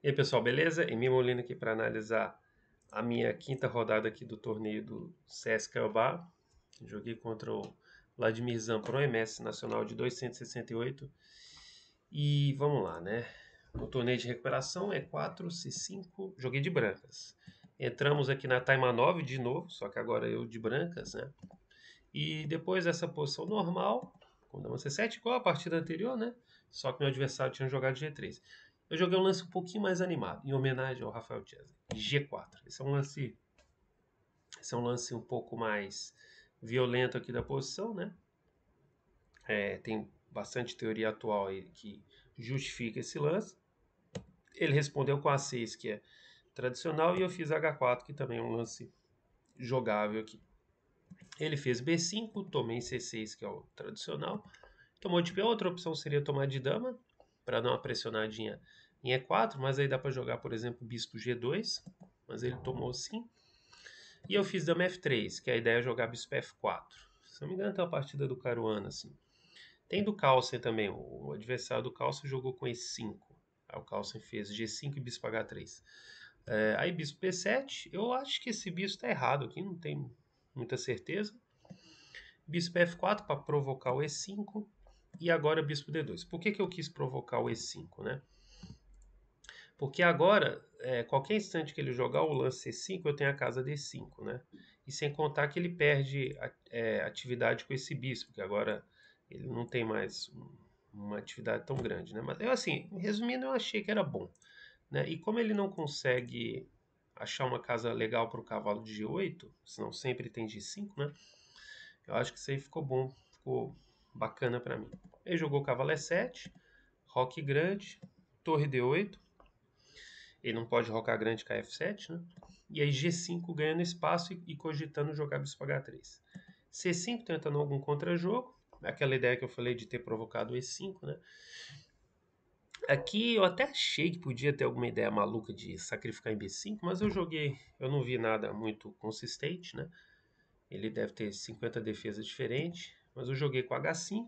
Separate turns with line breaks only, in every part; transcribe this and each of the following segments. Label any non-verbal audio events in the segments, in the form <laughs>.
E aí, pessoal, beleza? Emílio Molina aqui para analisar a minha quinta rodada aqui do torneio do CS Cuiabá. Joguei contra o Vladimir Zampron, MS Nacional de 268. E vamos lá, né? No torneio de recuperação é 4, C5, joguei de brancas. Entramos aqui na Taima 9 de novo, só que agora eu de brancas, né? E depois dessa posição normal, com dama C7, igual a partida anterior, né? Só que meu adversário tinha jogado G3. Eu joguei um lance um pouquinho mais animado, em homenagem ao Rafael Chesney. G4. Esse é um lance. Esse é um lance um pouco mais violento aqui da posição, né? É, tem bastante teoria atual aí que justifica esse lance. Ele respondeu com A6, que é tradicional, e eu fiz H4, que também é um lance jogável aqui. Ele fez B5, tomei C6, que é o tradicional. Tomou de P, outra opção seria tomar de dama, para dar uma pressionadinha em E4, mas aí dá para jogar, por exemplo, bispo G2, mas ele tomou sim. E eu fiz dama F3, que a ideia é jogar bispo F4. Se não me engano, tem uma partida do Caruana, assim. Tem do Carlsen também, o adversário do Carlsen jogou com E5. Aí o Carlsen fez G5 e bispo H3. É, aí bispo B7, eu acho que esse bispo está errado aqui, não tenho muita certeza. Bispo F4 para provocar o E5 e agora bispo D2. Por que, que eu quis provocar o E5, né? Porque agora, é, qualquer instante que ele jogar o lance C5, eu tenho a casa D5, né? E sem contar que ele perde a, é, atividade com esse bispo, que agora ele não tem mais uma atividade tão grande, né? Mas eu, assim, resumindo, eu achei que era bom. Né? E como ele não consegue achar uma casa legal para o cavalo de G8, senão sempre tem G5, né? Eu acho que isso aí ficou bom, ficou bacana para mim. Ele jogou cavalo é E7, roque grande, torre D8. Ele não pode rocar grande com a F7, né? E aí G5 ganhando espaço e, e cogitando jogar bispo H3. C5 tentando algum contra-jogo, aquela ideia que eu falei de ter provocado E5, né? Aqui eu até achei que podia ter alguma ideia maluca de sacrificar em B5, mas eu joguei, eu não vi nada muito consistente, né? Ele deve ter 50 defesas diferentes mas eu joguei com H5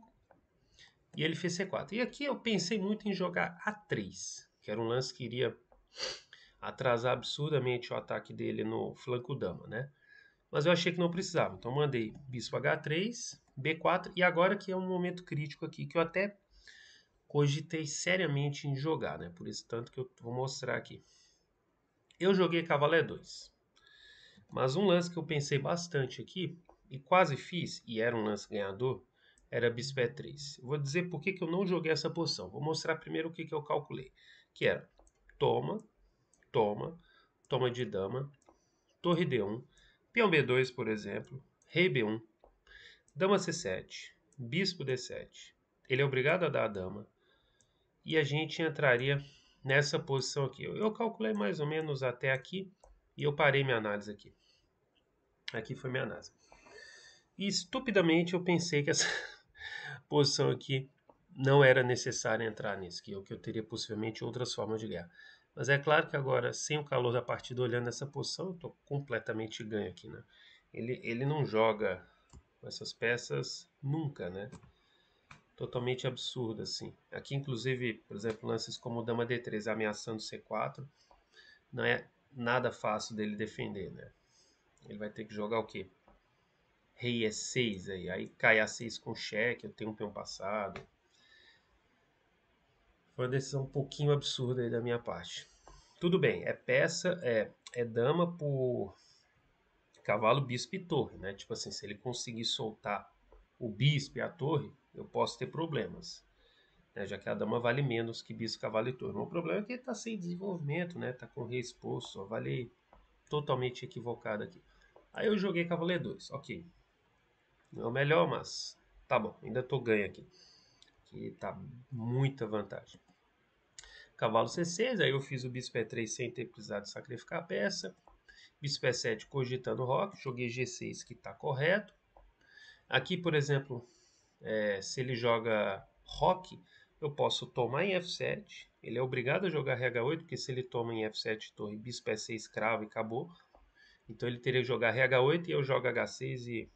e ele fez C4. E aqui eu pensei muito em jogar A3, que era um lance que iria atrasar absurdamente o ataque dele no flanco dama, né? Mas eu achei que não precisava, então mandei bispo H3, B4, e agora que é um momento crítico aqui, que eu até cogitei seriamente em jogar, né? Por isso tanto que eu vou mostrar aqui. Eu joguei cavalo E2, mas um lance que eu pensei bastante aqui e quase fiz, e era um lance ganhador, era bispo E3. Vou dizer por que, que eu não joguei essa posição. Vou mostrar primeiro o que, que eu calculei. Que era toma, toma, toma de dama, torre D1, peão B2, por exemplo, rei B1, dama C7, bispo D7. Ele é obrigado a dar a dama. E a gente entraria nessa posição aqui. Eu calculei mais ou menos até aqui e eu parei minha análise aqui. Aqui foi minha análise. E estupidamente eu pensei que essa <laughs> posição aqui não era necessária entrar nisso, que eu, é que eu teria possivelmente outras formas de ganhar. Mas é claro que agora, sem o calor da partida, olhando essa posição, eu estou completamente ganho aqui, né? Ele, ele não joga com essas peças nunca, né? Totalmente absurdo, assim. Aqui, inclusive, por exemplo, lances como o dama d3 ameaçando c4, não é nada fácil dele defender, né? Ele vai ter que jogar o quê? rei é 6 aí. Aí cai a 6 com cheque, eu tenho um peão passado. Foi uma decisão um pouquinho absurda aí da minha parte. Tudo bem, é peça, é, é dama por cavalo, bispo e torre, né? Tipo assim, se ele conseguir soltar o bispo e a torre, eu posso ter problemas. Né? Já que a dama vale menos que bispo, cavalo e torre. O problema é que ele tá sem desenvolvimento, né? Tá com rei exposto, só vale totalmente equivocado aqui. Aí eu joguei cavaleiro 2, ok. Não é o melhor, mas tá bom, ainda tô ganho aqui. Que tá muita vantagem. Cavalo C6, aí eu fiz o bispo E3 sem ter precisado sacrificar a peça. Bispo E7 cogitando rock, joguei G6 que tá correto. Aqui, por exemplo, é, se ele joga rock, eu posso tomar em F7. Ele é obrigado a jogar RH8, porque se ele toma em F7 torre, bispo E6 cravo e acabou. Então ele teria que jogar RH8 e eu jogo H6 e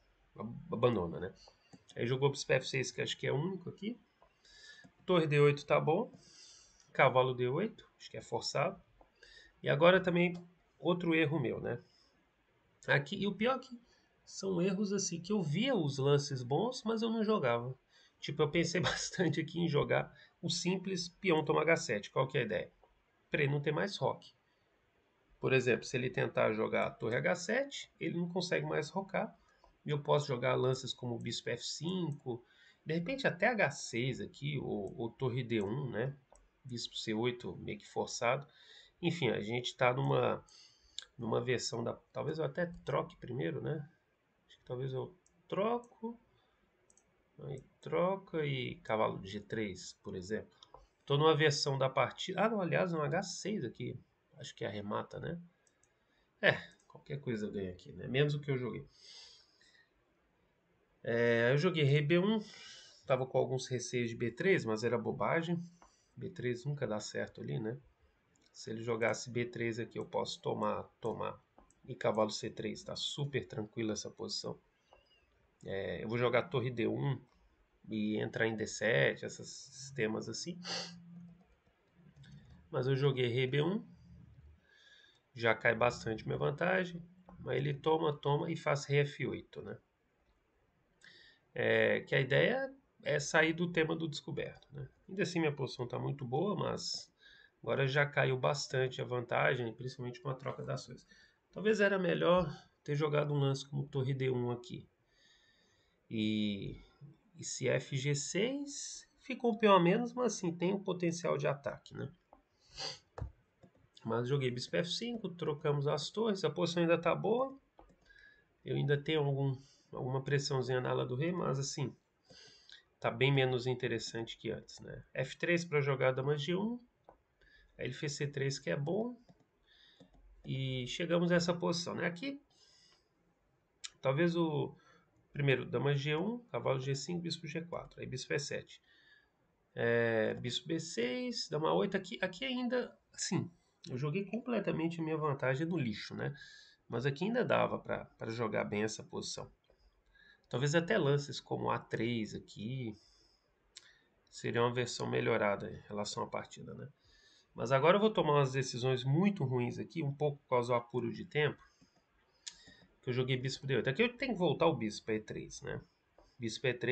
abandona, né? Aí jogou para PF6, que acho que é único aqui. Torre D8 tá bom. Cavalo D8, acho que é forçado. E agora também outro erro meu, né? Aqui, e o pior é que são erros assim que eu via os lances bons, mas eu não jogava. Tipo, eu pensei <laughs> bastante aqui em jogar o simples peão toma H7. Qual que é a ideia? Para ele não ter mais rock. Por exemplo, se ele tentar jogar a torre H7, ele não consegue mais rocar e eu posso jogar lanças como bispo f5, de repente até h6 aqui, ou, ou torre d1, né? Bispo c8 meio que forçado. Enfim, a gente está numa, numa versão da... Talvez eu até troque primeiro, né? Acho que talvez eu troco... Aí troca e cavalo g3, por exemplo. Estou numa versão da partida... Ah, não, aliás, um h6 aqui. Acho que arremata, né? É, qualquer coisa eu ganho aqui, né? Menos o que eu joguei. É, eu joguei RB1, tava com alguns receios de B3, mas era bobagem. B3 nunca dá certo ali, né? Se ele jogasse B3 aqui, eu posso tomar, tomar. E cavalo C3, está super tranquila essa posição. É, eu vou jogar torre D1 e entrar em D7, esses temas assim. Mas eu joguei rei B1. Já cai bastante minha vantagem. Mas ele toma, toma e faz rei F8, né? É, que a ideia é sair do tema do descoberto. Né? Ainda assim, minha posição está muito boa, mas agora já caiu bastante a vantagem, principalmente com a troca das ações. Talvez era melhor ter jogado um lance como torre D1 aqui. E, e se FG6 ficou um pior a menos, mas assim, tem um potencial de ataque, né? Mas joguei bispo F5, trocamos as torres, a posição ainda está boa. Eu ainda tenho algum alguma pressãozinha na ala do rei, mas assim, tá bem menos interessante que antes, né? F3 para jogar dama G1. Aí ele fez C3, que é bom. E chegamos a essa posição, né? Aqui, talvez o... Primeiro, dama G1, cavalo G5, bispo G4. Aí bispo E7. É, bispo B6, dama 8. Aqui, aqui ainda, assim, eu joguei completamente a minha vantagem no lixo, né? Mas aqui ainda dava para jogar bem essa posição. Talvez até lances como A3 aqui. Seria uma versão melhorada em relação à partida, né? Mas agora eu vou tomar umas decisões muito ruins aqui, um pouco por causa do apuro de tempo. Que eu joguei bispo D8. Aqui eu tenho que voltar o bispo E3, né? Bispo E3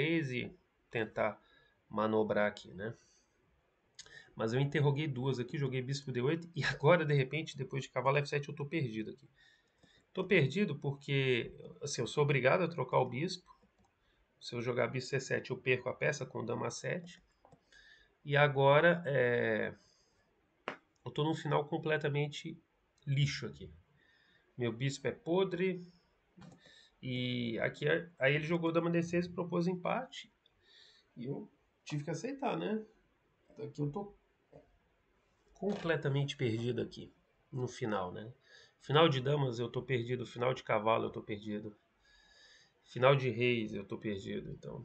e tentar manobrar aqui, né? Mas eu interroguei duas aqui, joguei bispo D8 e <laughs> agora, de repente, depois de cavalo F7 eu tô perdido aqui. Tô perdido porque assim, eu sou obrigado a trocar o bispo. Se eu jogar bispo C7, eu perco a peça com dama 7. E agora é... eu tô num final completamente lixo aqui. Meu bispo é podre. E aqui é, aí ele jogou dama D6 e propôs empate. E eu tive que aceitar, né? Aqui eu tô completamente perdido aqui no final, né? Final de damas eu tô perdido, final de cavalo eu tô perdido. Final de reis eu tô perdido, então.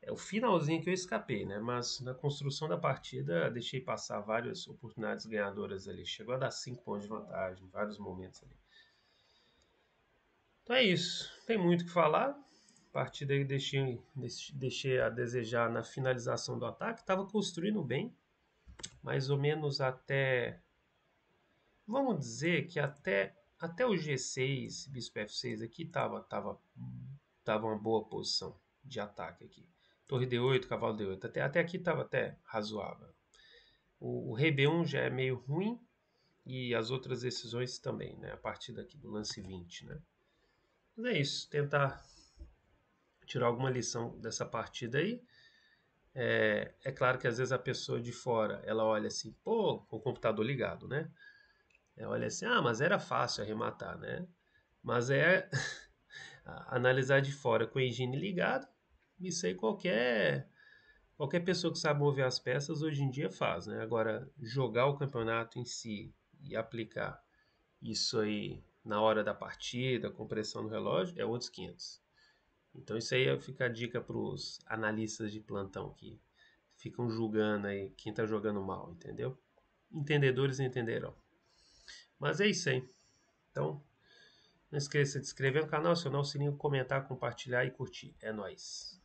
É o finalzinho que eu escapei, né? Mas na construção da partida deixei passar várias oportunidades ganhadoras ali. Chegou a dar 5 pontos de vantagem em vários momentos ali. Então é isso. Tem muito o que falar. A partida aí deixei, deixei a desejar na finalização do ataque. Estava construindo bem. Mais ou menos até Vamos dizer que até, até o G6, bispo F6 aqui, estava tava, tava uma boa posição de ataque aqui. Torre D8, cavalo D8, até, até aqui estava até razoável. O, o rei B1 já é meio ruim e as outras decisões também, né? A partir daqui do lance 20, né? Mas é isso, tentar tirar alguma lição dessa partida aí. É, é, claro que às vezes a pessoa de fora, ela olha assim, pô, com o computador ligado, né? olha assim, ah, mas era fácil arrematar, né? Mas é <laughs> analisar de fora com a engine ligada, isso aí qualquer qualquer pessoa que sabe mover as peças hoje em dia faz, né? Agora jogar o campeonato em si e aplicar isso aí na hora da partida, compressão no relógio, é outros 500. Então isso aí fica a dica para os analistas de plantão que ficam julgando aí quem está jogando mal, entendeu? Entendedores entenderão. Mas é isso aí. Então, não esqueça de se inscrever no canal, acionar o sininho, comentar, compartilhar e curtir. É nóis!